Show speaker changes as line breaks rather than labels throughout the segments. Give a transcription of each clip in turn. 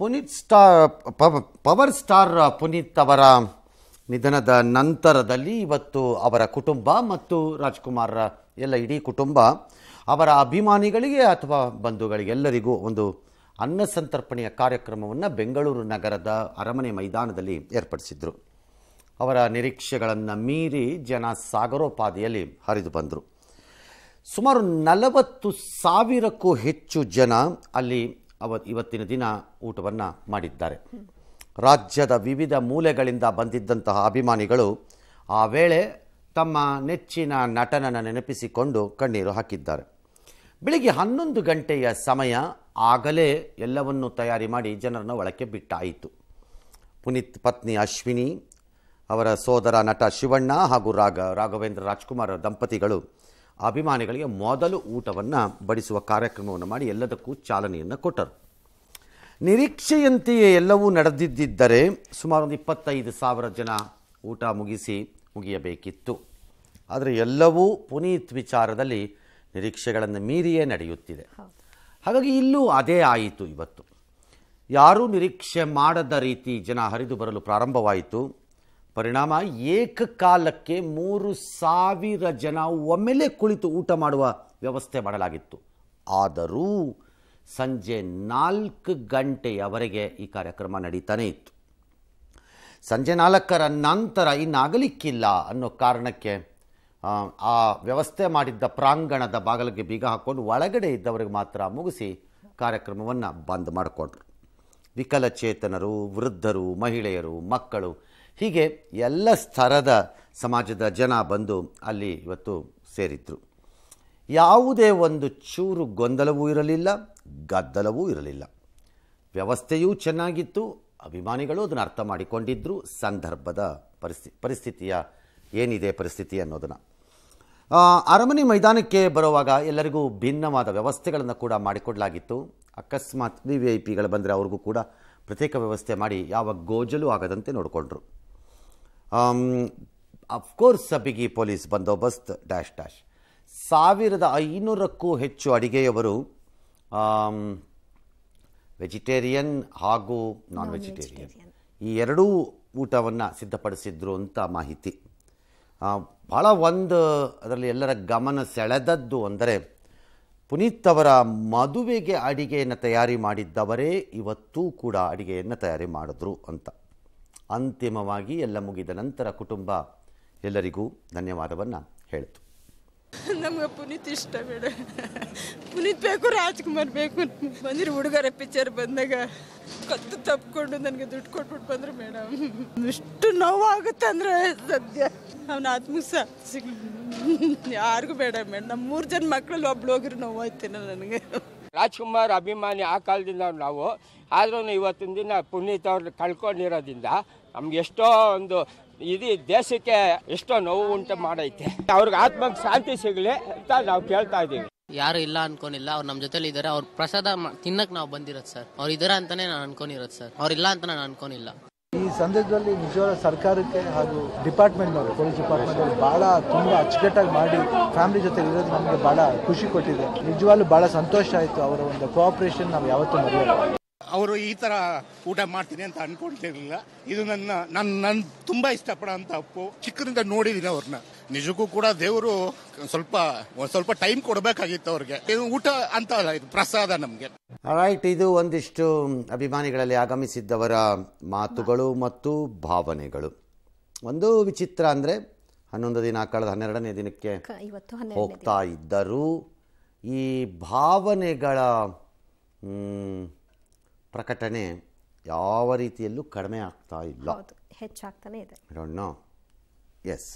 Puneeth star power star Puneeth ಅವರ ನಿಧನದ ನಂತರದಲ್ಲಿ ಇವತ್ತು ಅವರ ಕುಟುಂಬ ಮತ್ತು ರಾಜ್ಕುಮಾರ್ ಎಲ್ಲ ಇಡೀ ಕುಟುಂಬ ಅವರ ಅಭಿಮಾನಿಗಳಿಗೆ ಅಥವಾ ಬಂಧುಗಳಿಗೆ ಎಲ್ಲರಿಗೂ ಒಂದು ಅನ್ನ ಸಂತರ್ಪಣೆಯ ಕಾರ್ಯಕ್ರಮವನ್ನು ಬೆಂಗಳೂರು ನಗರದ ಅರಮನೆ ಮೈದಾನದಲ್ಲಿ ಏರ್ಪಡಿಸಿದ್ರು ಅವರ ನಿರೀಕ್ಷೆಗಳನ್ನು ಮೀರಿ ಜನ ಸಾಗರೋಪಾದಿಯಲ್ಲಿ ಹರಿದು ಬಂದರು ಸುಮಾರು ನಲವತ್ತು ಸಾವಿರಕ್ಕೂ ಹೆಚ್ಚು ಜನ ಅಲ್ಲಿ ಅವ ಇವತ್ತಿನ ದಿನ ಊಟವನ್ನು ಮಾಡಿದ್ದಾರೆ ರಾಜ್ಯದ ವಿವಿಧ ಮೂಲೆಗಳಿಂದ ಬಂದಿದ್ದಂತಹ ಅಭಿಮಾನಿಗಳು ಆ ವೇಳೆ ತಮ್ಮ ನೆಚ್ಚಿನ ನಟನನ್ನು ನೆನಪಿಸಿಕೊಂಡು ಕಣ್ಣೀರು ಹಾಕಿದ್ದಾರೆ ಬೆಳಿಗ್ಗೆ ಹನ್ನೊಂದು ಗಂಟೆಯ ಸಮಯ ಆಗಲೇ ಎಲ್ಲವನ್ನು ತಯಾರಿ ಮಾಡಿ ಜನರನ್ನು ಒಳಕ್ಕೆ ಬಿಟ್ಟಾಯಿತು ಪುನೀತ್ ಪತ್ನಿ ಅಶ್ವಿನಿ ಅವರ ಸೋದರ ನಟ ಶಿವಣ್ಣ ಹಾಗೂ ರಾಘ ರಾಘವೇಂದ್ರ ರಾಜ್ಕುಮಾರ್ ದಂಪತಿಗಳು ಅಭಿಮಾನಿಗಳಿಗೆ ಮೊದಲು ಊಟವನ್ನು ಬಡಿಸುವ ಕಾರ್ಯಕ್ರಮವನ್ನು ಮಾಡಿ ಎಲ್ಲದಕ್ಕೂ ಚಾಲನೆಯನ್ನು ಕೊಟ್ಟರು ನಿರೀಕ್ಷೆಯಂತೆಯೇ ಎಲ್ಲವೂ ನಡೆದಿದ್ದರೆ ಸುಮಾರೊಂದು ಇಪ್ಪತ್ತೈದು ಸಾವಿರ ಜನ ಊಟ ಮುಗಿಸಿ ಮುಗಿಯಬೇಕಿತ್ತು ಆದರೆ ಎಲ್ಲವೂ ಪುನೀತ್ ವಿಚಾರದಲ್ಲಿ ನಿರೀಕ್ಷೆಗಳನ್ನು ಮೀರಿಯೇ ನಡೆಯುತ್ತಿದೆ ಹಾಗಾಗಿ ಇಲ್ಲೂ ಅದೇ ಆಯಿತು ಇವತ್ತು ಯಾರೂ ನಿರೀಕ್ಷೆ ಮಾಡದ ರೀತಿ ಜನ ಹರಿದು ಬರಲು ಪ್ರಾರಂಭವಾಯಿತು ಪರಿಣಾಮ ಏಕಕಾಲಕ್ಕೆ ಮೂರು ಸಾವಿರ ಜನ ಒಮ್ಮೆಲೆ ಕುಳಿತು ಊಟ ಮಾಡುವ ವ್ಯವಸ್ಥೆ ಮಾಡಲಾಗಿತ್ತು ಆದರೂ ಸಂಜೆ ನಾಲ್ಕು ಗಂಟೆಯವರೆಗೆ ಈ ಕಾರ್ಯಕ್ರಮ ನಡೀತಾನೆ ಇತ್ತು ಸಂಜೆ ನಾಲ್ಕರ ನಂತರ ಇನ್ನಾಗಲಿಕ್ಕಿಲ್ಲ ಅನ್ನೋ ಕಾರಣಕ್ಕೆ ಆ ವ್ಯವಸ್ಥೆ ಮಾಡಿದ್ದ ಪ್ರಾಂಗಣದ ಬಾಗಿಲಿಗೆ ಬೀಗ ಹಾಕ್ಕೊಂಡು ಒಳಗಡೆ ಇದ್ದವರಿಗೆ ಮಾತ್ರ ಮುಗಿಸಿ ಕಾರ್ಯಕ್ರಮವನ್ನು ಬಂದ್ ಮಾಡಿಕೊಂಡ್ರು ವಿಕಲಚೇತನರು ವೃದ್ಧರು ಮಹಿಳೆಯರು ಮಕ್ಕಳು ಹೀಗೆ ಎಲ್ಲ ಸ್ತರದ ಸಮಾಜದ ಜನ ಬಂದು ಅಲ್ಲಿ ಇವತ್ತು ಸೇರಿದ್ರು ಯಾವುದೇ ಒಂದು ಚೂರು ಗೊಂದಲವೂ ಇರಲಿಲ್ಲ ಗದ್ದಲವೂ ಇರಲಿಲ್ಲ ವ್ಯವಸ್ಥೆಯೂ ಚೆನ್ನಾಗಿತ್ತು ಅಭಿಮಾನಿಗಳು ಅದನ್ನು ಅರ್ಥ ಮಾಡಿಕೊಂಡಿದ್ದರು ಸಂದರ್ಭದ ಪರಿಸ್ಥಿ ಪರಿಸ್ಥಿತಿಯ ಏನಿದೆ ಪರಿಸ್ಥಿತಿ ಅನ್ನೋದನ್ನು ಅರಮನೆ ಮೈದಾನಕ್ಕೆ ಬರುವಾಗ ಎಲ್ಲರಿಗೂ ಭಿನ್ನವಾದ ವ್ಯವಸ್ಥೆಗಳನ್ನು ಕೂಡ ಮಾಡಿಕೊಡಲಾಗಿತ್ತು ಅಕಸ್ಮಾತ್ ವಿ ವಿ ಐ ಪಿಗಳು ಬಂದರೆ ಅವ್ರಿಗೂ ಕೂಡ ಪ್ರತ್ಯೇಕ ವ್ಯವಸ್ಥೆ ಮಾಡಿ ಯಾವ ಗೋಜಲು ಆಗದಂತೆ ನೋಡಿಕೊಂಡ್ರು ಅಫ್ಕೋರ್ಸ್ ಸಭಿಗಿ ಪೊಲೀಸ್ ಬಂದೋಬಸ್ತ್ ಡ್ಯಾಶ್ ಡ್ಯಾಶ್ ಸಾವಿರದ ಐನೂರಕ್ಕೂ ಹೆಚ್ಚು ಅಡಿಗೆಯವರು ವೆಜಿಟೇರಿಯನ್ um, ಹಾಗೂ ನಾನ್ ವೆಜಿಟೇರಿಯನ್ ಈ ಎರಡೂ ಊಟವನ್ನು ಸಿದ್ಧಪಡಿಸಿದ್ರು ಅಂತ ಮಾಹಿತಿ ಭಾಳ ಒಂದು ಅದರಲ್ಲಿ ಎಲ್ಲರ ಗಮನ ಸೆಳೆದದ್ದು ಅಂದರೆ ಪುನೀತ್ ಅವರ ಮದುವೆಗೆ ಅಡಿಗೆಯನ್ನು ತಯಾರಿ ಮಾಡಿದ್ದವರೇ ಇವತ್ತೂ ಕೂಡ ಅಡಿಗೆಯನ್ನು ತಯಾರಿ ಮಾಡಿದ್ರು ಅಂತ ಅಂತಿಮವಾಗಿ ಎಲ್ಲ ಮುಗಿದ ನಂತರ ಕುಟುಂಬ ಎಲ್ಲರಿಗೂ ಧನ್ಯವಾದವನ್ನು ಹೇಳಿತು
ನಮ್ಗೆ ಪುನೀತ್ ಇಷ್ಟ ಬೇಡ ಪುನೀತ್ ಬೇಕು ರಾಜ್ಕುಮಾರ್ ಬೇಕು ಬಂದಿರೋ ಹುಡುಗರ ಪಿಕ್ಚರ್ ಬಂದಾಗ
ಕತ್ತು ತಪ್ಪಿಕೊಂಡು ನನಗೆ ದುಡ್ಡು ಕೊಟ್ಬಿಟ್ಟು ಬಂದರು ಮೇಡಮ್ ಇಷ್ಟು ನೋವಾಗುತ್ತೆ ಅಂದರೆ ಸದ್ಯ ಅವನ ಆತ್ಮಸ ಸಿಗ್ ಯಾರಿಗೂ ಬೇಡ ಮೇಡಮ್ ನಮ್ಮ ಮೂರು ಜನ ಮಕ್ಕಳಲ್ಲಿ ಒಬ್ಳು ಹೋಗಿರೋ ನೋವಾಯ್ತೀನ ನನಗೆ ರಾಜ್ಕುಮಾರ್ ಅಭಿಮಾನಿ ಆ ಕಾಲದಿಂದ ನಾವು ಆದ್ರೂ ಇವತ್ತಿನ ದಿನ ಪುನೀತ್ ಅವ್ರನ್ನ ಕಳ್ಕೊಂಡಿರೋದ್ರಿಂದ ನಮ್ಗೆ ಎಷ್ಟೋ ಒಂದು ಇಡೀ ದೇಶಕ್ಕೆ ಎಷ್ಟೋ ನೋವು ಉಂಟು ಮಾಡೈತೆ ಅವ್ರಿಗೆ ಆತ್ಮಕ್ಕೆ ಶಾಂತಿ ಸಿಗಲಿ ಅಂತ ನಾವು ಕೇಳ್ತಾ ಇದ್ದೀವಿ ಯಾರು ಇಲ್ಲ ಅನ್ಕೊಂಡಿಲ್ಲ ಅವ್ರು ನಮ್ಮ ಜೊತೆಲಿ ಇದಾರೆ ಅವ್ರ ಪ್ರಸಾದ ತಿನ್ನಕ್ ನಾವು ಬಂದಿರೋದು ಸರ್ ಅವ್ರು ಇದಾರೆ ಅಂತಾನೆ ನಾನು ಅನ್ಕೊಂಡಿರೋದು ಸರ್ ಇಲ್ಲ ಅಂತ ನಾನು ಅನ್ಕೊಂಡಿಲ್ಲ ಸಂದರ್ಭದಲ್ಲಿ ನಿಜವಾದ ಸರ್ಕಾರಕ್ಕೆ ಹಾಗೂ ಡಿಪಾರ್ಟ್ಮೆಂಟ್ನವರು ಪೊಲೀಸ್ ಡಿಪಾರ್ಟ್ಮೆಂಟ್ನವರು ಬಹಳ ತುಂಬ ಅಚ್ಚುಕಟ್ಟಾಗಿ ಮಾಡಿ ಫ್ಯಾಮಿಲಿ ಜೊತೆ ಇರೋದು ನಮಗೆ ಬಹಳ ಖುಷಿ ಕೊಟ್ಟಿದೆ ನಿಜವಾಗ್ಲೂ ಬಹಳ ಸಂತೋಷ ಆಯಿತು ಅವರ ಒಂದು ಕೋಆಪರೇಷನ್ ನಾವು ಯಾವತ್ತೂ ಮರೆಯಲ್ಲ ಅವರು ಈ ತರ ಊಟ ಮಾಡ್ತೀನಿ ಅಂತ ಅನ್ಕೊಳ್ತಿರ್ಲಿಲ್ಲ ಇದು ನನ್ನ ನನ್ನ ನನ್ ತುಂಬ ಅಪ್ಪು ಚಿಕ್ಕದಿಂದ ನೋಡಿದೀನಿ ಅವ್ರನ್ನ ನಿಜಕ್ಕೂ ಕೂಡ ದೇವರು ಸ್ವಲ್ಪ ಸ್ವಲ್ಪ ಟೈಮ್ ಕೊಡಬೇಕಾಗಿತ್ತು ಅವ್ರಿಗೆ ಊಟ ಅಂತ ಅಲ್ಲ ಇದು ಪ್ರಸಾದ ನಮಗೆ ರೈಟ್ ಇದು ಒಂದಿಷ್ಟು ಅಭಿಮಾನಿಗಳಲ್ಲಿ ಆಗಮಿಸಿದ್ದವರ ಮಾತುಗಳು ಮತ್ತು ಭಾವನೆಗಳು ಒಂದು ವಿಚಿತ್ರ ಅಂದರೆ ಹನ್ನೊಂದು ದಿನ ಕಳೆದ ಹನ್ನೆರಡನೇ ದಿನಕ್ಕೆ ಹೋಗ್ತಾ ಇದ್ದರು ಈ ಭಾವನೆಗಳ ಪ್ರಕಟಣೆ ಯಾವ ರೀತಿಯಲ್ಲೂ ಕಡಿಮೆ ಆಗ್ತಾ ಇಲ್ಲ
ಹೆಚ್ಚಾಗ್ತಾನೆ ಇದೆ ಎಸ್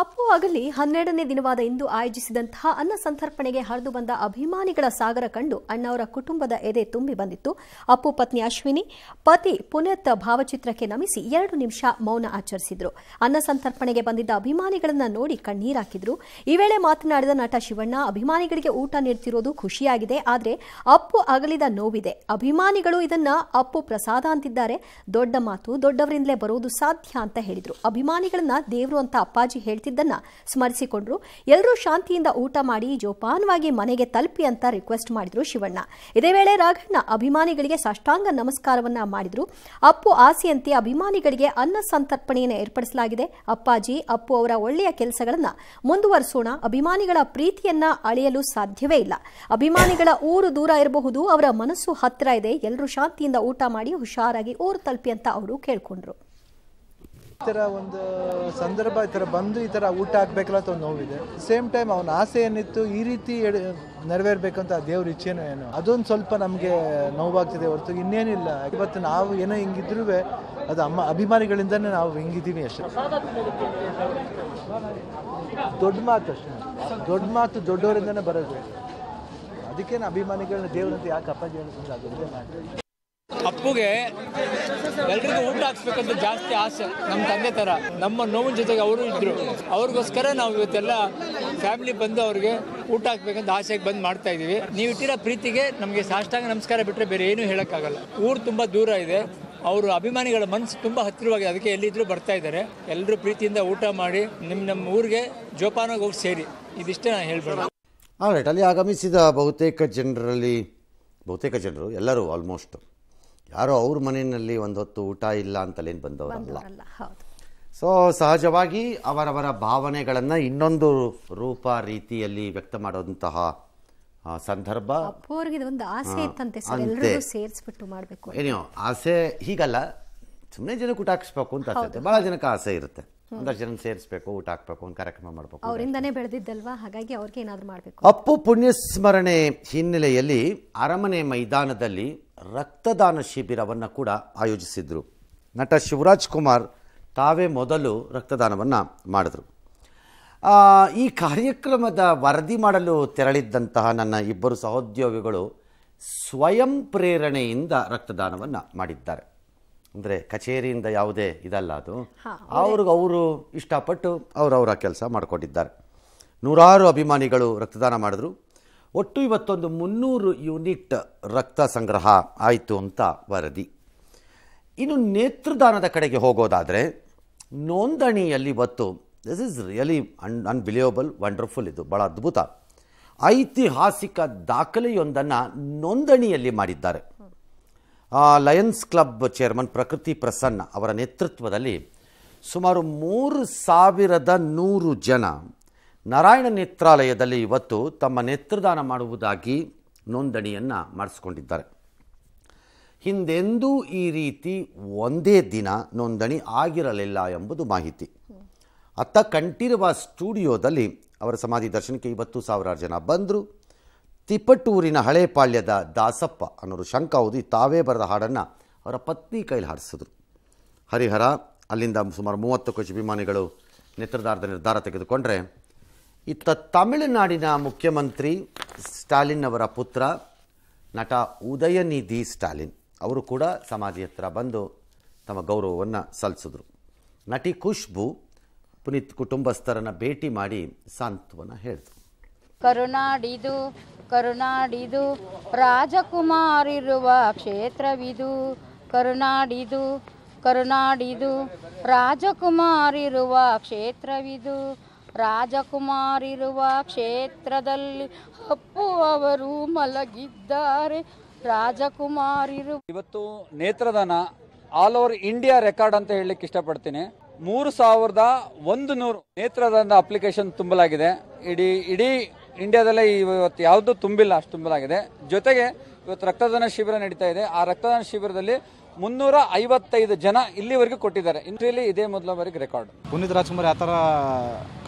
ಅಪ್ಪು ಆಗಲಿ ಹನ್ನೆರಡನೇ ದಿನವಾದ ಇಂದು ಆಯೋಜಿಸಿದಂತಹ ಅನ್ನ ಸಂತರ್ಪಣೆಗೆ ಹರಿದು ಬಂದ ಅಭಿಮಾನಿಗಳ ಸಾಗರ ಕಂಡು ಅಣ್ಣವರ ಕುಟುಂಬದ ಎದೆ ತುಂಬಿ ಬಂದಿತ್ತು ಅಪ್ಪು ಪತ್ನಿ ಅಶ್ವಿನಿ ಪತಿ ಪುನೀತ್ ಭಾವಚಿತ್ರಕ್ಕೆ ನಮಿಸಿ ಎರಡು ನಿಮಿಷ ಮೌನ ಆಚರಿಸಿದ್ರು ಅನ್ನ ಸಂತರ್ಪಣೆಗೆ ಬಂದಿದ್ದ ಅಭಿಮಾನಿಗಳನ್ನ ನೋಡಿ ಕಣ್ಣೀರಾಕಿದ್ರು ಈ ವೇಳೆ ಮಾತನಾಡಿದ ನಟ ಶಿವಣ್ಣ ಅಭಿಮಾನಿಗಳಿಗೆ ಊಟ ನೀಡ್ತಿರೋದು ಖುಷಿಯಾಗಿದೆ ಆದರೆ ಅಪ್ಪು ಅಗಲಿದ ನೋವಿದೆ ಅಭಿಮಾನಿಗಳು ಇದನ್ನ ಅಪ್ಪು ಪ್ರಸಾದ ಅಂತಿದ್ದಾರೆ ದೊಡ್ಡ ಮಾತು ದೊಡ್ಡವರಿಂದಲೇ ಬರುವುದು ಸಾಧ್ಯ ಅಂತ ಹೇಳಿದ್ರು ಅಭಿಮಾನಿಗಳನ್ನ ದೇವರು ಅಂತ ಅಪ್ಪಾಜಿ ಹೇಳ್ತಾರೆ ಹೇಳ್ತಿದ್ದನ್ನ ಸ್ಮರಿಸಿಕೊಂಡ್ರು ಎಲ್ಲರೂ ಶಾಂತಿಯಿಂದ ಊಟ ಮಾಡಿ ಜೋಪಾನವಾಗಿ ಮನೆಗೆ ತಲುಪಿ ಅಂತ ರಿಕ್ವೆಸ್ಟ್ ಮಾಡಿದ್ರು ಶಿವಣ್ಣ ಇದೇ ವೇಳೆ ರಾಘಣ್ಣ ಅಭಿಮಾನಿಗಳಿಗೆ ಸಾಷ್ಟಾಂಗ ನಮಸ್ಕಾರವನ್ನ ಮಾಡಿದ್ರು ಅಪ್ಪು ಆಸೆಯಂತೆ ಅಭಿಮಾನಿಗಳಿಗೆ ಅನ್ನ ಸಂತರ್ಪಣೆಯನ್ನು ಏರ್ಪಡಿಸಲಾಗಿದೆ ಅಪ್ಪಾಜಿ ಅಪ್ಪು ಅವರ ಒಳ್ಳೆಯ ಕೆಲಸಗಳನ್ನ ಮುಂದುವರಿಸೋಣ ಅಭಿಮಾನಿಗಳ ಪ್ರೀತಿಯನ್ನ ಅಳೆಯಲು ಸಾಧ್ಯವೇ ಇಲ್ಲ ಅಭಿಮಾನಿಗಳ ಊರು ದೂರ ಇರಬಹುದು ಅವರ ಮನಸ್ಸು ಹತ್ತಿರ ಇದೆ ಎಲ್ಲರೂ ಶಾಂತಿಯಿಂದ ಊಟ ಮಾಡಿ ಹುಷಾರಾಗಿ ಊರು ತಲುಪಿ ಅಂತ ಅವರು ಕೇಳಿಕೊಂಡ್ರು
ಥರ ಒಂದು ಸಂದರ್ಭ ಈ ಥರ ಬಂದು ಈ ಥರ ಊಟ ಹಾಕ್ಬೇಕಲ್ಲ ಅಂತ ಒಂದು ನೋವಿದೆ ಸೇಮ್ ಟೈಮ್ ಅವನ ಆಸೆ ಏನಿತ್ತು ಈ ರೀತಿ ನೆರವೇರ್ಬೇಕಂತ ದೇವ್ರ ಇಚ್ಛೆನೋ ಏನೋ ಅದೊಂದು ಸ್ವಲ್ಪ ನಮಗೆ ನೋವಾಗ್ತಿದೆ ಹೊರತು ಇನ್ನೇನಿಲ್ಲ ಇವತ್ತು ನಾವು ಏನೋ ಹಿಂಗಿದ್ರು ಅದು ಅಮ್ಮ ಅಭಿಮಾನಿಗಳಿಂದನೇ ನಾವು ಹಿಂಗಿದ್ದೀವಿ ಅಷ್ಟೇ ದೊಡ್ಡ ಮಾತು ಅಷ್ಟೇ ದೊಡ್ಡ ಮಾತು ದೊಡ್ಡವರಿಂದನೇ ಬರೋದು ಅದಕ್ಕೇನು ಅಭಿಮಾನಿಗಳನ್ನ ದೇವ್ರಂತ ಯಾಕೆ ಅಪ್ಪಾಜಿ ಹೇಳಿದ್ರೆ ಅದೊಂದೇ
ಅಪ್ಪುಗೆ ಎಲ್ರಿಗೂ ಊಟ ಹಾಕ್ಸ್ಬೇಕಂತ ಜಾಸ್ತಿ ಆಸೆ ನಮ್ಮ ತಂದೆ ಥರ ನಮ್ಮ ನೋವಿನ ಜೊತೆಗೆ ಅವರು ಇದ್ದರು ಅವ್ರಿಗೋಸ್ಕರ ನಾವು ಇವತ್ತೆಲ್ಲ ಫ್ಯಾಮಿಲಿ ಬಂದು ಅವ್ರಿಗೆ ಊಟ ಹಾಕ್ಬೇಕಂತ ಆಸೆಗೆ ಬಂದು ಮಾಡ್ತಾ ಇದೀವಿ ನೀವು ಇಟ್ಟಿರೋ ಪ್ರೀತಿಗೆ ನಮಗೆ ಸಾಷ್ಟಾಂಗ ನಮಸ್ಕಾರ ಬಿಟ್ಟರೆ ಬೇರೆ ಏನೂ ಹೇಳೋಕ್ಕಾಗಲ್ಲ ಊರು ತುಂಬ ದೂರ ಇದೆ ಅವರು ಅಭಿಮಾನಿಗಳ ಮನಸ್ಸು ತುಂಬ ಹತ್ತಿರವಾಗಿ ಅದಕ್ಕೆ ಎಲ್ಲಿದ್ದರೂ ಬರ್ತಾ ಇದ್ದಾರೆ ಎಲ್ಲರೂ ಪ್ರೀತಿಯಿಂದ ಊಟ ಮಾಡಿ ನಿಮ್ಮ ನಮ್ಮ ಊರಿಗೆ ಜೋಪಾನಾಗಿ ಹೋಗಿ ಸೇರಿ ಇದಿಷ್ಟೇ ನಾನು ಹೇಳ್ಬೋದು
ಆಲ್ರೈಟ್ ಅಲ್ಲಿ ಆಗಮಿಸಿದ ಬಹುತೇಕ ಜನರಲ್ಲಿ ಬಹುತೇಕ ಜನರು ಎಲ್ಲರೂ ಆಲ್ಮೋಸ್ಟ್ ಯಾರೋ ಅವ್ರ ಮನೆಯಲ್ಲಿ ಒಂದು ಹೊತ್ತು ಊಟ ಇಲ್ಲ ಅಂತಲೇನು ಬಂದವರಲ್ಲ ಸೊ ಸಹಜವಾಗಿ ಅವರವರ ಭಾವನೆಗಳನ್ನ ಇನ್ನೊಂದು ರೂಪ ರೀತಿಯಲ್ಲಿ ವ್ಯಕ್ತ ಮಾಡುವಂತಹ ಸಂದರ್ಭ
ಒಂದು ಆಸೆ ಇತ್ತಂತೆ ಸೇರಿಸ್ಬಿಟ್ಟು ಮಾಡಬೇಕು ಏನೋ
ಆಸೆ ಹೀಗಲ್ಲ ಸುಮ್ಮನೆ ಜನಕ್ಕೆ ಊಟ ಹಾಕಿಸ್ಬೇಕು ಅಂತ ಆಸೆ ಭಾಳ ಜನಕ್ಕೆ ಆಸೆ ಇರುತ್ತೆ ಒಂದಷ್ಟು ಜನ ಸೇರಿಸ್ಬೇಕು ಊಟ ಹಾಕ್ಬೇಕು ಒಂದು ಕಾರ್ಯಕ್ರಮ ಮಾಡಬೇಕು
ಅವರಿಂದನೇ ಬೆಳೆದಿದ್ದಲ್ವಾ ಹಾಗಾಗಿ ಅವ್ರಿಗೆ ಏನಾದರೂ ಮಾಡಬೇಕು
ಅಪ್ಪು ಪುಣ್ಯಸ್ಮರಣೆ ಹಿನ್ನೆಲೆಯಲ್ಲಿ ಅರಮನೆ ಮೈದಾನದಲ್ಲಿ ರಕ್ತದಾನ ಶಿಬಿರವನ್ನು ಕೂಡ ಆಯೋಜಿಸಿದ್ದರು ನಟ ಶಿವರಾಜ್ ಕುಮಾರ್ ತಾವೇ ಮೊದಲು ರಕ್ತದಾನವನ್ನು ಮಾಡಿದ್ರು ಈ ಕಾರ್ಯಕ್ರಮದ ವರದಿ ಮಾಡಲು ತೆರಳಿದ್ದಂತಹ ನನ್ನ ಇಬ್ಬರು ಸಹೋದ್ಯೋಗಿಗಳು ಸ್ವಯಂ ಪ್ರೇರಣೆಯಿಂದ ರಕ್ತದಾನವನ್ನು ಮಾಡಿದ್ದಾರೆ ಅಂದರೆ ಕಚೇರಿಯಿಂದ ಯಾವುದೇ ಇದಲ್ಲ ಅದು ಅವ್ರಿಗೆ ಅವರು ಇಷ್ಟಪಟ್ಟು ಅವರವರ ಕೆಲಸ ಮಾಡಿಕೊಂಡಿದ್ದಾರೆ ನೂರಾರು ಅಭಿಮಾನಿಗಳು ರಕ್ತದಾನ ಮಾಡಿದ್ರು ಒಟ್ಟು ಇವತ್ತೊಂದು ಮುನ್ನೂರು ಯೂನಿಟ್ ರಕ್ತ ಸಂಗ್ರಹ ಆಯಿತು ಅಂತ ವರದಿ ಇನ್ನು ನೇತ್ರದಾನದ ಕಡೆಗೆ ಹೋಗೋದಾದರೆ ನೋಂದಣಿಯಲ್ಲಿ ಇವತ್ತು this is really un unbelievable wonderful ಇದು ಭಾಳ ಅದ್ಭುತ ಐತಿಹಾಸಿಕ ದಾಖಲೆಯೊಂದನ್ನು ನೋಂದಣಿಯಲ್ಲಿ ಮಾಡಿದ್ದಾರೆ ಲಯನ್ಸ್ ಕ್ಲಬ್ ಚೇರ್ಮನ್ ಪ್ರಕೃತಿ ಪ್ರಸನ್ನ ಅವರ ನೇತೃತ್ವದಲ್ಲಿ ಸುಮಾರು ಮೂರು ಸಾವಿರದ ನೂರು ಜನ ನಾರಾಯಣ ನೇತ್ರಾಲಯದಲ್ಲಿ ಇವತ್ತು ತಮ್ಮ ನೇತ್ರದಾನ ಮಾಡುವುದಾಗಿ ನೋಂದಣಿಯನ್ನು ಮಾಡಿಸ್ಕೊಂಡಿದ್ದಾರೆ ಹಿಂದೆಂದೂ ಈ ರೀತಿ ಒಂದೇ ದಿನ ನೋಂದಣಿ ಆಗಿರಲಿಲ್ಲ ಎಂಬುದು ಮಾಹಿತಿ ಅತ್ತ ಕಂಠೀರವ ಸ್ಟುಡಿಯೋದಲ್ಲಿ ಅವರ ಸಮಾಧಿ ದರ್ಶನಕ್ಕೆ ಇವತ್ತು ಸಾವಿರಾರು ಜನ ಬಂದರು ತಿಪಟೂರಿನ ಹಳೇಪಾಳ್ಯದ ದಾಸಪ್ಪ ಅನ್ನೋರು ಶಂಕ ಓದಿ ತಾವೇ ಬರೆದ ಹಾಡನ್ನು ಅವರ ಪತ್ನಿ ಕೈಲಿ ಹಾರಿಸಿದ್ರು ಹರಿಹರ ಅಲ್ಲಿಂದ ಸುಮಾರು ಮೂವತ್ತಕ್ಕೂ ಅಭಿಮಾನಿಗಳು ನೇತ್ರದಾರದ ನಿರ್ಧಾರ ತೆಗೆದುಕೊಂಡ್ರೆ ಇತ್ತ ತಮಿಳುನಾಡಿನ ಮುಖ್ಯಮಂತ್ರಿ ಸ್ಟಾಲಿನ್ ಅವರ ಪುತ್ರ ನಟ ಉದಯನಿಧಿ ಸ್ಟಾಲಿನ್ ಅವರು ಕೂಡ ಸಮಾಧಿ ಹತ್ರ ಬಂದು ತಮ್ಮ ಗೌರವವನ್ನು ಸಲ್ಲಿಸಿದ್ರು ನಟಿ ಖುಷ್ಬು ಪುನೀತ್ ಕುಟುಂಬಸ್ಥರನ್ನು ಭೇಟಿ ಮಾಡಿ ಸಾಂತ್ವನ ಹೇಳಿದರು
ಕರುನಾಡಿದು ಕರುನಾಡಿದು ರಾಜಕುಮಾರಿರುವ ಕ್ಷೇತ್ರವಿದು ಕರುನಾಡಿದು ಕರುನಾಡಿದು ರಾಜಕುಮಾರಿರುವ ಕ್ಷೇತ್ರವಿದು ರಾಜಕುಮಾರಿರುವ ಕ್ಷೇತ್ರದಲ್ಲಿ ಅಪ್ಪು ಅವರು ಮಲಗಿದ್ದಾರೆ ರಾಜಕುಮಾರಿರು
ಇವತ್ತು ನೇತ್ರದಾನ ಆಲ್ ಓವರ್ ಇಂಡಿಯಾ ರೆಕಾರ್ಡ್ ಅಂತ ಹೇಳಲಿಕ್ಕೆ ಇಷ್ಟಪಡ್ತೀನಿ ಮೂರು ಸಾವಿರದ ಒಂದು ನೂರು ನೇತ್ರದಾನದ ಅಪ್ಲಿಕೇಶನ್ ತುಂಬಲಾಗಿದೆ ಇಡೀ ಇಡೀ ಇಂಡಿಯಾದಲ್ಲೇ ಇವತ್ತು ಯಾವುದು ತುಂಬಿಲ್ಲ ಅಷ್ಟು ತುಂಬಲಾಗಿದೆ ಜೊತೆಗೆ ಇವತ್ತು ರಕ್ತದಾನ ಶಿಬಿರ ನಡೀತಾ ಇದೆ ಆ ರಕ್ತದಾನ ಶಿಬಿರದಲ್ಲಿ ಮುನ್ನೂರ ಐವತ್ತೈದು ಜನ ಇಲ್ಲಿವರೆಗೂ ಕೊಟ್ಟಿದ್ದಾರೆ ಇಂಟ್ರಿಯಲ್ಲಿ ಇದೇ ಮೊದಲ ಬಾರಿಗೆ ರೆಕಾರ್ಡ್ ಪುನೀತ್ ರಾಜ್ಕುಮಾರ್ ಯಾವ ಥರ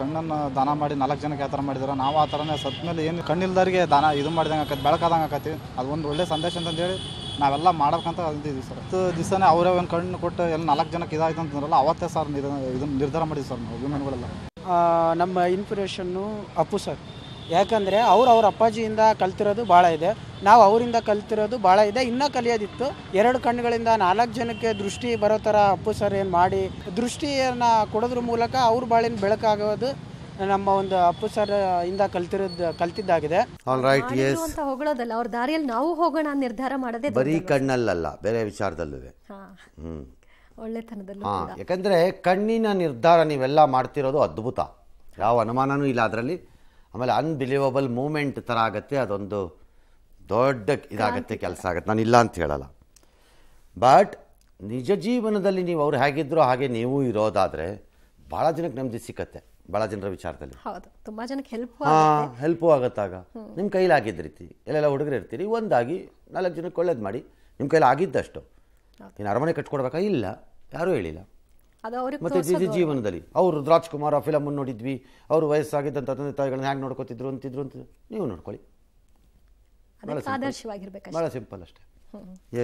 ಕಣ್ಣನ್ನು ದಾನ ಮಾಡಿ ನಾಲ್ಕು ಜನಕ್ಕೆ ಯಾವ ಥರ ಮಾಡಿದಾರೆ ನಾವು ಆ ಥರನೇ ಸತ್ ಮೇಲೆ ಏನು ಕಣ್ಣಿಲ್ದವರಿಗೆ ದಾನ ಇದು ಮಾಡಿದಂಗೆ ಆಕತಿ ಬೆಳಕಾದಂಗೆ ಆಕತ್ತಿ ಅದು ಒಂದು ಒಳ್ಳೆ ಸಂದೇಶ ಅಂತಂದೇಳಿ ನಾವೆಲ್ಲ ಮಾಡಬೇಕಂತ ಅಲ್ದಿದ್ವಿ ಸರ್ ಹತ್ತು ದಿವಸನೇ ಅವರೇ ಒಂದು ಕಣ್ಣು ಕೊಟ್ಟು ಎಲ್ಲ ನಾಲ್ಕು ಜನಕ್ಕೆ ಇದಾಯ್ತು ಅಂತಂದ್ರಲ್ಲ ಅವತ್ತೇ ಸರ್ ಇದನ್ನು ನಿರ್ಧಾರ ಮಾಡಿದ್ವಿ ಸರ್ ನಾವು ಅಭಿಮಾನಿಗಳೆಲ್ಲ ನಮ್ಮ ಇನ್ಫ್ರೇಷನ್ನು ಅಪ್ಪು ಸರ್ ಯಾಕಂದರೆ ಅವ್ರು ಅವ್ರ ಅಪ್ಪಾಜಿಯಿಂದ ಕಲ್ತಿರೋದು ಭಾಳ ಇದೆ ನಾವು ಅವರಿಂದ ಕಲ್ತಿರೋದು ಭಾಳ ಇದೆ ಇನ್ನೂ ಕಲಿಯೋದಿತ್ತು ಎರಡು ಕಣ್ಣುಗಳಿಂದ ನಾಲ್ಕು ಜನಕ್ಕೆ ದೃಷ್ಟಿ ಬರೋ ಥರ ಅಪ್ಪು ಸರ್ ಏನು ಮಾಡಿ ದೃಷ್ಟಿಯನ್ನು ಕೊಡೋದ್ರ ಮೂಲಕ ಅವ್ರ ಬಾಳಿನ ಬೆಳಕಾಗೋದು ನಮ್ಮ ಒಂದು ಅಪ್ಪು ಸರ್ ಇಂದ ಕಲ್ತಿರೋದು ಕಲ್ತಿದ್ದಾಗಿದೆ ಅಂತ
ಹೊಗಳೋದಲ್ಲ ಅವ್ರ ದಾರಿಯಲ್ಲಿ ನಾವು ಹೋಗೋಣ ನಿರ್ಧಾರ ಮಾಡದೆ ಬರೀ
ಕಣ್ಣಲ್ಲಲ್ಲ ಬೇರೆ ವಿಚಾರದಲ್ಲೂ ಒಳ್ಳೆತನದಲ್ಲಿ ಯಾಕಂದ್ರೆ ಕಣ್ಣಿನ ನಿರ್ಧಾರ ನೀವೆಲ್ಲ ಮಾಡ್ತಿರೋದು ಅದ್ಭುತ ಯಾವ ಅನುಮಾನನೂ ಇಲ್ಲ ಅದರಲ್ಲಿ ಆಮೇಲೆ ಅನ್ಬಿಲೀವಬಲ್ ಮೂಮೆಂಟ್ ಥರ ಆಗುತ್ತೆ ಅದೊಂದು ದೊಡ್ಡ ಇದಾಗುತ್ತೆ ಕೆಲಸ ಆಗುತ್ತೆ ನಾನು ಇಲ್ಲ ಅಂತ ಹೇಳಲ್ಲ ಬಟ್ ನಿಜ ಜೀವನದಲ್ಲಿ ನೀವು ಅವ್ರು ಹೇಗಿದ್ರು ಹಾಗೆ ನೀವು ಇರೋದಾದರೆ ಭಾಳ ಜನಕ್ಕೆ ನೆಮ್ಮದಿ ಸಿಕ್ಕತ್ತೆ ಭಾಳ ಜನರ ವಿಚಾರದಲ್ಲಿ
ಹೌದು ತುಂಬ ಜನಕ್ಕೆ ಹೆಲ್ಪ್ ಹಾಂ
ಹೆಲ್ಪು ಆಗುತ್ತಾಗ ನಿಮ್ಮ ಆಗಿದ್ದ ರೀತಿ ಎಲ್ಲೆಲ್ಲ ಹುಡುಗರು ಇರ್ತೀರಿ ಒಂದಾಗಿ ನಾಲ್ಕು ಜನಕ್ಕೆ ಒಳ್ಳೇದು ಮಾಡಿ ನಿಮ್ಮ ಆಗಿದ್ದಷ್ಟು ನೀನು ಅರಮನೆ ಕಟ್ಕೊಡ್ಬೇಕಾ ಇಲ್ಲ ಯಾರೂ ಹೇಳಿಲ್ಲ
ಮತ್ತೆ ಜೀವನದಲ್ಲಿ
ಅವರು ರಾಜ್ ಕುಮಾರ್ ಆ ಫಿಲಮ್ ನೋಡಿದ್ವಿ ಅವರು ವಯಸ್ಸಾಗಿದ್ದಂತ ತಂದೆ ತಾಯಿಗಳನ್ನ ಹೇಗೆ ನೋಡ್ಕೋತಿದ್ರು ಅಂತಿದ್ರು ಅಂತ ನೀವು ನೋಡ್ಕೊಳ್ಳಿ ಬಹಳ ಸಿಂಪಲ್ ಅಷ್ಟೇ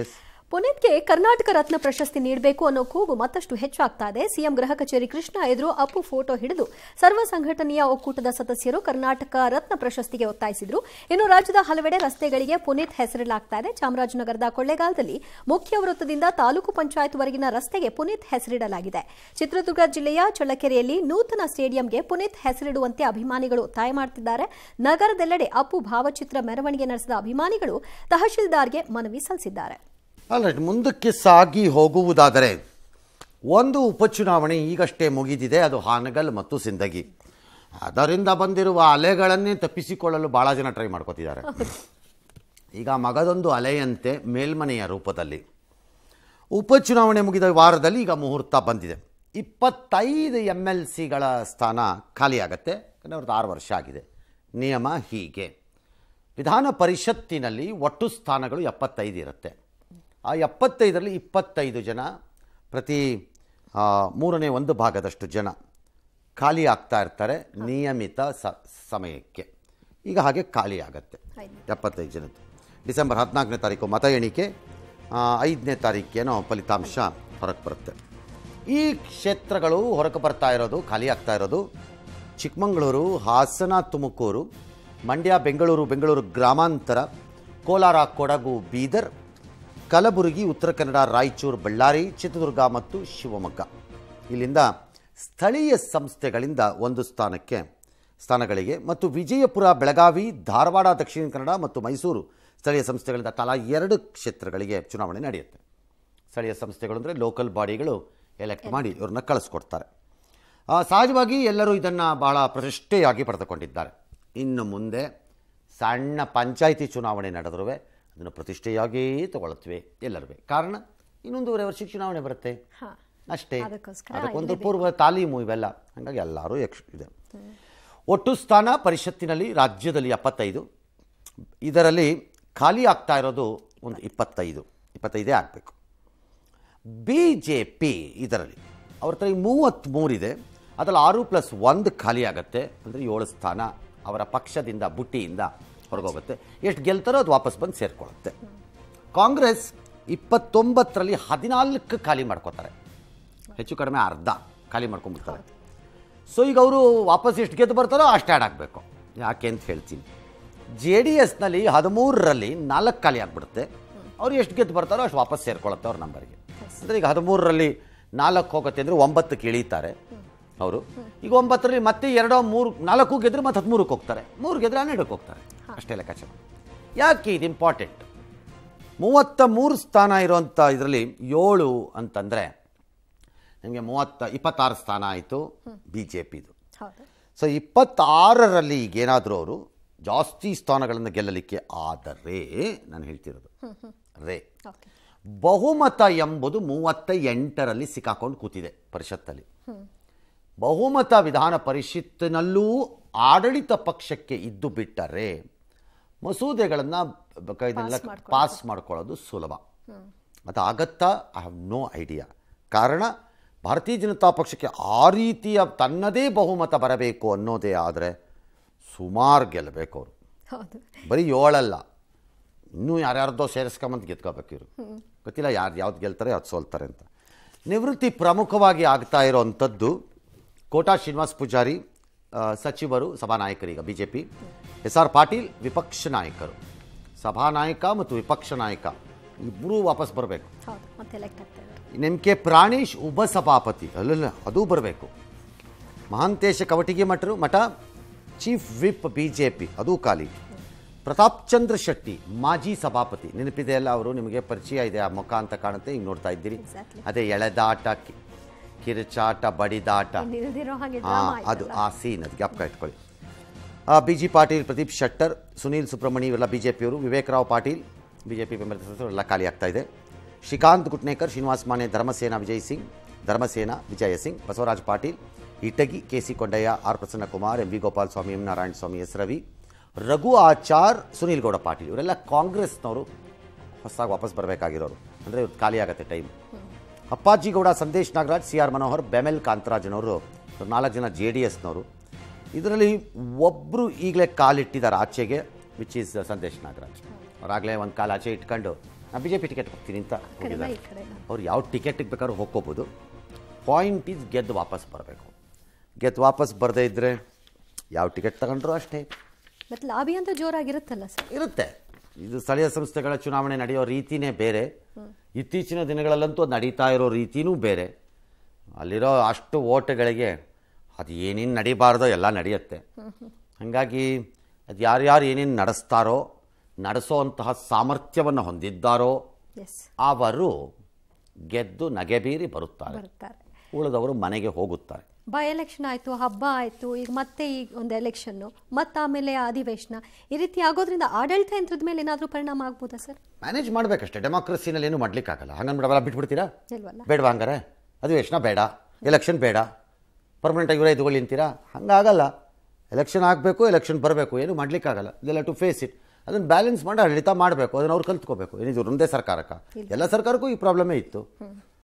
ಎಸ್
ಪುನೀತ್ಗೆ ಕರ್ನಾಟಕ ರತ್ನ ಪ್ರಶಸ್ತಿ ನೀಡಬೇಕು ಅನ್ನೋ ಕೂಗು ಮತ್ತಷ್ಟು ಹೆಚ್ಚಾಗ್ತಾ ಇದೆ ಸಿಎಂ ಗೃಹ ಕಚೇರಿ ಕೃಷ್ಣ ಎದುರು ಅಪ್ಪು ಫೋಟೋ ಹಿಡಿದು ಸರ್ವ ಸಂಘಟನೆಯ ಒಕ್ಕೂಟದ ಸದಸ್ಯರು ಕರ್ನಾಟಕ ರತ್ನ ಪ್ರಶಸ್ತಿಗೆ ಒತ್ತಾಯಿಸಿದ್ರು ಇನ್ನು ರಾಜ್ಯದ ಹಲವೆಡೆ ರಸ್ತೆಗಳಿಗೆ ಪುನೀತ್ ಹೆಸರಿಡಲಾಗ್ತಾ ಇದೆ ಚಾಮರಾಜನಗರದ ಕೊಳ್ಳೇಗಾಲದಲ್ಲಿ ಮುಖ್ಯ ವೃತ್ತದಿಂದ ತಾಲೂಕು ಪಂಚಾಯತ್ವರೆಗಿನ ರಸ್ತೆಗೆ ಪುನೀತ್ ಹೆಸರಿಡಲಾಗಿದೆ ಚಿತ್ರದುರ್ಗ ಜಿಲ್ಲೆಯ ಚಳ್ಳಕೆರೆಯಲ್ಲಿ ನೂತನ ಸ್ಟೇಡಿಯಂಗೆ ಪುನೀತ್ ಹೆಸರಿಡುವಂತೆ ಅಭಿಮಾನಿಗಳು ಒತ್ತಾಯ ಮಾಡುತ್ತಿದ್ದಾರೆ ನಗರದೆಲ್ಲೆಡೆ ಅಪ್ಪು ಭಾವಚಿತ್ರ ಮೆರವಣಿಗೆ ನಡೆಸಿದ ಅಭಿಮಾನಿಗಳು ತಹಶೀಲ್ದಾರ್ಗೆ ಮನವಿ ಸಲ್ಲಿಸಿದ್ದಾರೆ
ಅಲ್ಲ ಮುಂದಕ್ಕೆ ಸಾಗಿ ಹೋಗುವುದಾದರೆ ಒಂದು ಉಪಚುನಾವಣೆ ಈಗಷ್ಟೇ ಮುಗಿದಿದೆ ಅದು ಹಾನಗಲ್ ಮತ್ತು ಸಿಂದಗಿ ಅದರಿಂದ ಬಂದಿರುವ ಅಲೆಗಳನ್ನೇ ತಪ್ಪಿಸಿಕೊಳ್ಳಲು ಭಾಳ ಜನ ಟ್ರೈ ಮಾಡ್ಕೋತಿದ್ದಾರೆ ಈಗ ಮಗದೊಂದು ಅಲೆಯಂತೆ ಮೇಲ್ಮನೆಯ ರೂಪದಲ್ಲಿ ಉಪಚುನಾವಣೆ ಮುಗಿದ ವಾರದಲ್ಲಿ ಈಗ ಮುಹೂರ್ತ ಬಂದಿದೆ ಇಪ್ಪತ್ತೈದು ಎಮ್ ಎಲ್ ಸಿಗಳ ಸ್ಥಾನ ಖಾಲಿಯಾಗತ್ತೆ ಅವ್ರದ್ದು ಆರು ವರ್ಷ ಆಗಿದೆ ನಿಯಮ ಹೀಗೆ ವಿಧಾನ ಪರಿಷತ್ತಿನಲ್ಲಿ ಒಟ್ಟು ಸ್ಥಾನಗಳು ಎಪ್ಪತ್ತೈದು ಇರುತ್ತೆ ಆ ಎಪ್ಪತ್ತೈದರಲ್ಲಿ ಇಪ್ಪತ್ತೈದು ಜನ ಪ್ರತಿ ಮೂರನೇ ಒಂದು ಭಾಗದಷ್ಟು ಜನ ಖಾಲಿ ಆಗ್ತಾ ಇರ್ತಾರೆ ನಿಯಮಿತ ಸಮಯಕ್ಕೆ ಈಗ ಹಾಗೆ ಖಾಲಿ ಆಗುತ್ತೆ ಎಪ್ಪತ್ತೈದು ಜನ ಡಿಸೆಂಬರ್ ಹದಿನಾಲ್ಕನೇ ತಾರೀಕು ಮತ ಎಣಿಕೆ ಐದನೇ ತಾರೀಕೇನೋ ಫಲಿತಾಂಶ ಹೊರಗೆ ಬರುತ್ತೆ ಈ ಕ್ಷೇತ್ರಗಳು ಹೊರಗೆ ಬರ್ತಾ ಇರೋದು ಖಾಲಿ ಆಗ್ತಾ ಇರೋದು ಚಿಕ್ಕಮಗಳೂರು ಹಾಸನ ತುಮಕೂರು ಮಂಡ್ಯ ಬೆಂಗಳೂರು ಬೆಂಗಳೂರು ಗ್ರಾಮಾಂತರ ಕೋಲಾರ ಕೊಡಗು ಬೀದರ್ ಕಲಬುರಗಿ ಉತ್ತರ ಕನ್ನಡ ರಾಯಚೂರು ಬಳ್ಳಾರಿ ಚಿತ್ರದುರ್ಗ ಮತ್ತು ಶಿವಮೊಗ್ಗ ಇಲ್ಲಿಂದ ಸ್ಥಳೀಯ ಸಂಸ್ಥೆಗಳಿಂದ ಒಂದು ಸ್ಥಾನಕ್ಕೆ ಸ್ಥಾನಗಳಿಗೆ ಮತ್ತು ವಿಜಯಪುರ ಬೆಳಗಾವಿ ಧಾರವಾಡ ದಕ್ಷಿಣ ಕನ್ನಡ ಮತ್ತು ಮೈಸೂರು ಸ್ಥಳೀಯ ಸಂಸ್ಥೆಗಳಿಂದ ತಲಾ ಎರಡು ಕ್ಷೇತ್ರಗಳಿಗೆ ಚುನಾವಣೆ ನಡೆಯುತ್ತೆ ಸ್ಥಳೀಯ ಸಂಸ್ಥೆಗಳು ಅಂದರೆ ಲೋಕಲ್ ಬಾಡಿಗಳು ಎಲೆಕ್ಟ್ ಮಾಡಿ ಇವ್ರನ್ನ ಕಳಿಸ್ಕೊಡ್ತಾರೆ ಸಹಜವಾಗಿ ಎಲ್ಲರೂ ಇದನ್ನು ಬಹಳ ಪ್ರತಿಷ್ಠೆಯಾಗಿ ಪಡೆದುಕೊಂಡಿದ್ದಾರೆ ಇನ್ನು ಮುಂದೆ ಸಣ್ಣ ಪಂಚಾಯಿತಿ ಚುನಾವಣೆ ನಡೆದರೂ ಅದನ್ನು ಪ್ರತಿಷ್ಠೆಯಾಗೇ ತಗೊಳತ್ವೆ ಎಲ್ಲರೂ ಕಾರಣ ಇನ್ನೊಂದೂವರೆ ವರ್ಷಕ್ಕೆ ಚುನಾವಣೆ ಬರುತ್ತೆ ಅಷ್ಟೇ ಅದಕ್ಕೊಂದು ಪೂರ್ವ ತಾಲೀಮು ಇವೆಲ್ಲ ಹಾಗಾಗಿ ಎಲ್ಲರೂ ಯಕ್ಷ ಇದೆ ಒಟ್ಟು ಸ್ಥಾನ ಪರಿಷತ್ತಿನಲ್ಲಿ ರಾಜ್ಯದಲ್ಲಿ ಎಪ್ಪತ್ತೈದು ಇದರಲ್ಲಿ ಖಾಲಿ ಆಗ್ತಾ ಇರೋದು ಒಂದು ಇಪ್ಪತ್ತೈದು ಇಪ್ಪತ್ತೈದೇ ಆಗಬೇಕು ಬಿ ಜೆ ಪಿ ಇದರಲ್ಲಿ ಅವ್ರ ಹತ್ರ ಮೂವತ್ತ್ಮೂರಿದೆ ಅದರಲ್ಲಿ ಆರು ಪ್ಲಸ್ ಒಂದು ಖಾಲಿ ಆಗುತ್ತೆ ಅಂದರೆ ಏಳು ಸ್ಥಾನ ಅವರ ಪಕ್ಷದಿಂದ ಬುಟ್ಟಿಯಿಂದ ಹೊರಗೋಗುತ್ತೆ ಎಷ್ಟು ಗೆಲ್ತಾರೋ ಅದು ವಾಪಸ್ ಬಂದು ಸೇರಿಕೊಳ್ಳುತ್ತೆ ಕಾಂಗ್ರೆಸ್ ಇಪ್ಪತ್ತೊಂಬತ್ತರಲ್ಲಿ ಹದಿನಾಲ್ಕು ಖಾಲಿ ಮಾಡ್ಕೋತಾರೆ ಹೆಚ್ಚು ಕಡಿಮೆ ಅರ್ಧ ಖಾಲಿ ಮಾಡ್ಕೊಂಡ್ಬಿಡ್ತಾರೆ ಸೊ ಈಗ ಅವರು ವಾಪಸ್ ಎಷ್ಟು ಗೆದ್ದು ಬರ್ತಾರೋ ಅಷ್ಟು ಆ್ಯಡ್ ಆಗಬೇಕು ಯಾಕೆ ಅಂತ ಹೇಳ್ತೀನಿ ಜೆ ಡಿ ಎಸ್ನಲ್ಲಿ ಹದಿಮೂರರಲ್ಲಿ ನಾಲ್ಕು ಖಾಲಿ ಆಗಿಬಿಡುತ್ತೆ ಅವ್ರು ಎಷ್ಟು ಗೆದ್ದು ಬರ್ತಾರೋ ಅಷ್ಟು ವಾಪಸ್ ಸೇರ್ಕೊಳ್ಳುತ್ತೆ ಅವ್ರ ನಂಬರ್ಗೆ ಅಂದರೆ ಈಗ ಹದಿಮೂರರಲ್ಲಿ ನಾಲ್ಕು ಹೋಗುತ್ತೆ ಅಂದರೆ ಒಂಬತ್ತಕ್ಕೆ ಇಳೀತಾರೆ ಅವರು ಈಗ ಒಂಬತ್ತರಲ್ಲಿ ಮತ್ತೆ ಎರಡೋ ಮೂರು ನಾಲ್ಕು ಗೆದ್ರೆ ಮತ್ತೆ ಹದಿಮೂರಕ್ಕೆ ಹೋಗ್ತಾರೆ ಮೂರು ಗೆದ್ರೆ ಹನ್ನೆರಡಕ್ಕೆ ಹೋಗ್ತಾರೆ ಅಷ್ಟೇ ಲೆಕ್ಕಾಚಾರ ಯಾಕೆ ಇದು ಇಂಪಾರ್ಟೆಂಟ್ ಮೂವತ್ತ ಮೂರು ಸ್ಥಾನ ಇರುವಂಥ ಇದರಲ್ಲಿ ಏಳು ಅಂತಂದರೆ ನಿಮಗೆ ಮೂವತ್ತ ಇಪ್ಪತ್ತಾರು ಸ್ಥಾನ ಆಯಿತು ಬಿ ಜೆ ಪಿದು ಸೊ ಇಪ್ಪತ್ತಾರರಲ್ಲಿ ಈಗೇನಾದರೂ ಅವರು ಜಾಸ್ತಿ ಸ್ಥಾನಗಳನ್ನು ಗೆಲ್ಲಲಿಕ್ಕೆ ಆದರೆ ನಾನು ಹೇಳ್ತಿರೋದು ರೇ ಬಹುಮತ ಎಂಬುದು ಮೂವತ್ತ ಎಂಟರಲ್ಲಿ ಸಿಕ್ಕಾಕೊಂಡು ಕೂತಿದೆ ಪರಿಷತ್ತಲ್ಲಿ ಬಹುಮತ ವಿಧಾನ ಪರಿಷತ್ತಿನಲ್ಲೂ ಆಡಳಿತ ಪಕ್ಷಕ್ಕೆ ಇದ್ದು ಬಿಟ್ಟರೆ ಮಸೂದೆಗಳನ್ನು ಪಾಸ್ ಮಾಡ್ಕೊಳ್ಳೋದು ಸುಲಭ ಅದು ಆಗತ್ತಾ ಐ ಹ್ಯಾವ್ ನೋ ಐಡಿಯಾ ಕಾರಣ ಭಾರತೀಯ ಜನತಾ ಪಕ್ಷಕ್ಕೆ ಆ ರೀತಿಯ ತನ್ನದೇ ಬಹುಮತ ಬರಬೇಕು ಅನ್ನೋದೇ ಆದರೆ ಸುಮಾರು ಗೆಲ್ಲಬೇಕು ಅವರು ಬರೀ ಏಳಲ್ಲ ಇನ್ನೂ ಯಾರ್ಯಾರ್ದೋ ಸೇರಿಸ್ಕೊಂಬಂತ ಇವರು ಗೊತ್ತಿಲ್ಲ ಯಾರು ಯಾವ್ದು ಗೆಲ್ತಾರೆ ಯಾವ್ದು ಸೋಲ್ತಾರೆ ಅಂತ ನಿವೃತ್ತಿ ಪ್ರಮುಖವಾಗಿ ಆಗ್ತಾ ಅಂಥದ್ದು ಕೋಟಾ ಶ್ರೀನಿವಾಸ್ ಪೂಜಾರಿ ಸಚಿವರು ಸಭಾನಾಯಕರೀಗ ಬಿಜೆಪಿ ಎಸ್ ಆರ್ ಪಾಟೀಲ್ ವಿಪಕ್ಷ ನಾಯಕರು ಸಭಾನಾಯಕ ಮತ್ತು ವಿಪಕ್ಷ ನಾಯಕ ಇಬ್ಬರೂ ವಾಪಸ್ ಬರಬೇಕು ಎಂ ಕೆ ಪ್ರಾಣೇಶ್ ಸಭಾಪತಿ ಅಲ್ಲ ಅದು ಬರಬೇಕು ಮಹಾಂತೇಶ ಕವಟಗಿ ಮಠರು ಮಠ chief whip B J P ಅದೂ ಖಾಲಿ ಪ್ರತಾಪ್ ಚಂದ್ರ ಶೆಟ್ಟಿ ಮಾಜಿ ಸಭಾಪತಿ ನೆನಪಿದೆ ಅಲ್ಲ ಅವರು ನಿಮಗೆ ಪರಿಚಯ ಇದೆ ಆ ಮುಖ ಅಂತ ಕಾಣುತ್ತೆ ಈಗ ನೋಡ್ತಾ ಇದ್ದೀರಿ ಅದೇ ಎಳೆದಾಟಕ್ಕೆ ಕಿರುಚಾಟ ಬಡಿದಾಟ ಅದು ಆ ಸೀನ್ ಅದು ಅಪ್ಕ ಇಟ್ಕೊಳ್ಳಿ ಬಿ ಜಿ ಪಾಟೀಲ್ ಪ್ರದೀಪ್ ಶೆಟ್ಟರ್ ಸುನೀಲ್ ಸುಬ್ರಹ್ಮಣಿ ಇವೆಲ್ಲ ಬಿ ಜೆ ಪಿಯವರು Vivekrao Patil B J P ಬೆಂಬಲಿತ ಖಾಲಿ ಆಗ್ತಾ ಇದೆ Srikanth Gutnekar Srinivas Mane Dharmasena Vijay Singh Dharmasena Vijaya Singh Basavaraj Patil Itagi K C Kondaiah R Kumar M V Gopal Swamy M Narayana Swamy S Ravi Raghu Achar Sunil Gowda Patil ಇವರೆಲ್ಲ ಕಾಂಗ್ರೆಸ್ನವರು ಹೊಸದಾಗಿ ವಾಪಸ್ ಬರಬೇಕಾಗಿರೋರು ಅಂದರೆ ಇವ್ರದ್ದು ಖಾಲಿ ಆಗುತ್ತೆ time Appajigowda Sandesh Nagaraj C R Manohar BEML ಕಾಂತರಾಜನವರು ನಾಲ್ಕು ಜನ ಜೆ ಡಿ ಎಸ್ನವರು ಇದರಲ್ಲಿ ಒಬ್ಬರು ಈಗಲೇ ಕಾಲಿಟ್ಟಿದ್ದಾರೆ ಆಚೆಗೆ ವಿಚ್ ಈಸ್ ಸಂದೇಶ್ ನಾಗರಾಜ್ ಅವರಾಗಲೇ ಒಂದು ಕಾಲು ಆಚೆ ಇಟ್ಕೊಂಡು ನಾನು ಬಿ ಜೆ ಪಿ ಟಿಕೆಟ್ ಹೋಗ್ತೀನಿ ಅಂತ ಹೋಗಿದ್ದಾರೆ ಅವ್ರು ಯಾವ ಟಿಕೆಟಿಗೆ ಬೇಕಾದ್ರೂ ಹೋಗ್ಕೋಬೋದು ಪಾಯಿಂಟ್ ಈಸ್ ಗೆದ್ದು ವಾಪಸ್ ಬರಬೇಕು ಗೆದ್ದು ವಾಪಸ್ ಬರದೇ ಇದ್ದರೆ ಯಾವ ಟಿಕೆಟ್ ತಗೊಂಡ್ರು ಅಷ್ಟೇ
ಮತ್ತು ಲಾಬಿ ಅಂತ ಜೋರಾಗಿರುತ್ತಲ್ಲ ಸರ್
ಇರುತ್ತೆ ಇದು ಸ್ಥಳೀಯ ಸಂಸ್ಥೆಗಳ ಚುನಾವಣೆ ನಡೆಯೋ ರೀತಿಯೇ ಬೇರೆ ಇತ್ತೀಚಿನ ದಿನಗಳಲ್ಲಂತೂ ಅದು ನಡೀತಾ ಇರೋ ರೀತಿಯೂ ಬೇರೆ ಅಲ್ಲಿರೋ ಅಷ್ಟು ಓಟಗಳಿಗೆ ಅದು ಏನೇನು ನಡೀಬಾರ್ದೋ ಎಲ್ಲ ನಡೆಯುತ್ತೆ ಹಾಗಾಗಿ ಅದು ಯಾರ್ಯಾರು ಏನೇನು ನಡೆಸ್ತಾರೋ ನಡೆಸೋವಂತಹ ಸಾಮರ್ಥ್ಯವನ್ನು ಹೊಂದಿದ್ದಾರೋ ಅವರು ಗೆದ್ದು ನಗೆಬೀರಿ ಬರುತ್ತಾರೆ ಉಳಿದವರು ಮನೆಗೆ ಹೋಗುತ್ತಾರೆ
ಬೈ ಎಲೆಕ್ಷನ್ ಆಯಿತು ಹಬ್ಬ ಆಯಿತು ಈಗ ಮತ್ತೆ ಈಗ ಒಂದು ಎಲೆಕ್ಷನ್ನು ಮತ್ತು ಆಮೇಲೆ ಅಧಿವೇಶನ ಈ ರೀತಿ ಆಗೋದ್ರಿಂದ ಆಡಳಿತ ಯಂತ್ರದ ಮೇಲೆ ಏನಾದರೂ ಪರಿಣಾಮ ಆಗ್ಬೋದಾ ಸರ್
ಮ್ಯಾನೇಜ್ ಮಾಡಬೇಕಷ್ಟೇ ಡೆಮಾಕ್ರಸಿನಲ್ಲಿ ಏನು ಮಾಡಲಿಕ್ಕಾಗಲ್ಲ ಬಿಡವಲ್ಲ ಬಿಟ್ಬಿಡ್ತೀರಾ ಇಲ್ವಲ್ಲ ಬೇಡವಾ ಹಂಗಾರೆ ಅಧಿವೇಶನ ಬೇಡ ಎಲೆಕ್ಷನ್ ಬೇಡ ಪರ್ಮನೆಂಟಾಗಿ ಇವರೇ ಇದುಗಳು ಅಂತೀರಾ ಹಂಗಾಗಲ್ಲ ಎಲೆಕ್ಷನ್ ಆಗಬೇಕು ಎಲೆಕ್ಷನ್ ಬರಬೇಕು ಏನು ಮಾಡ್ಲಿಕ್ಕಾಗಲ್ಲ ಇದೆಲ್ಲ ಟು ಫೇಸ್ ಇಟ್ ಅದನ್ನು ಬ್ಯಾಲೆನ್ಸ್ ಮಾಡಿ ಆಡಳಿತ ಮಾಡಬೇಕು ಅದನ್ನು ಅವ್ರು ಕಲ್ತ್ಕೋಬೇಕು ಏನಿದ್ರು ಒಂದೇ ಸರ್ಕಾರಕ್ಕೆ ಎಲ್ಲ ಸರ್ಕಾರಕ್ಕೂ ಈ ಪ್ರಾಬ್ಲಮೇ ಇತ್ತು